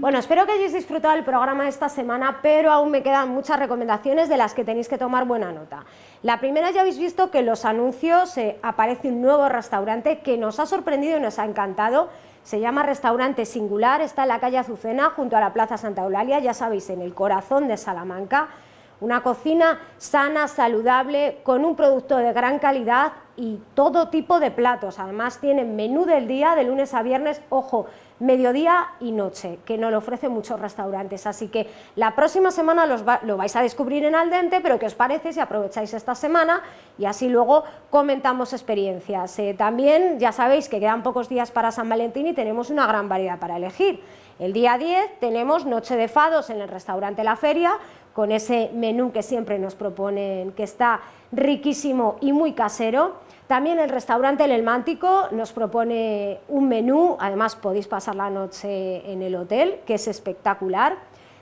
Bueno, espero que hayáis disfrutado el programa de esta semana, pero aún me quedan muchas recomendaciones de las que tenéis que tomar buena nota. La primera ya habéis visto que en los anuncios eh, aparece un nuevo restaurante que nos ha sorprendido y nos ha encantado. Se llama Restaurante Singular, está en la calle Azucena, junto a la Plaza Santa Eulalia, ya sabéis, en el corazón de Salamanca. Una cocina sana, saludable, con un producto de gran calidad y todo tipo de platos. Además tienen menú del día de lunes a viernes, ojo, mediodía y noche, que no lo ofrecen muchos restaurantes. Así que la próxima semana lo vais a descubrir en Al pero ¿qué os parece si aprovecháis esta semana? Y así luego comentamos experiencias. Eh, también ya sabéis que quedan pocos días para San Valentín y tenemos una gran variedad para elegir. El día 10 tenemos Noche de Fados en el restaurante La Feria, con ese menú que siempre nos proponen, que está riquísimo y muy casero. También el restaurante El Elmántico nos propone un menú, además podéis pasar la noche en el hotel, que es espectacular.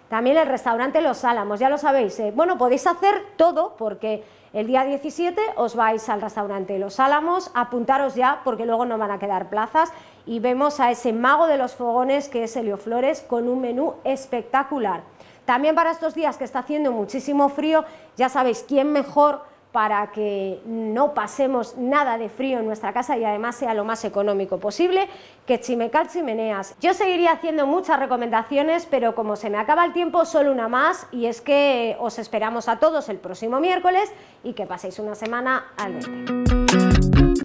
También el restaurante Los Álamos, ya lo sabéis. Eh, bueno, podéis hacer todo porque el día 17 os vais al restaurante Los Álamos, apuntaros ya porque luego no van a quedar plazas y vemos a ese mago de los fogones que es Helio Flores con un menú espectacular. También para estos días que está haciendo muchísimo frío, ya sabéis quién mejor para que no pasemos nada de frío en nuestra casa y además sea lo más económico posible, que chimecal chimeneas. Yo seguiría haciendo muchas recomendaciones, pero como se me acaba el tiempo, solo una más, y es que os esperamos a todos el próximo miércoles y que paséis una semana al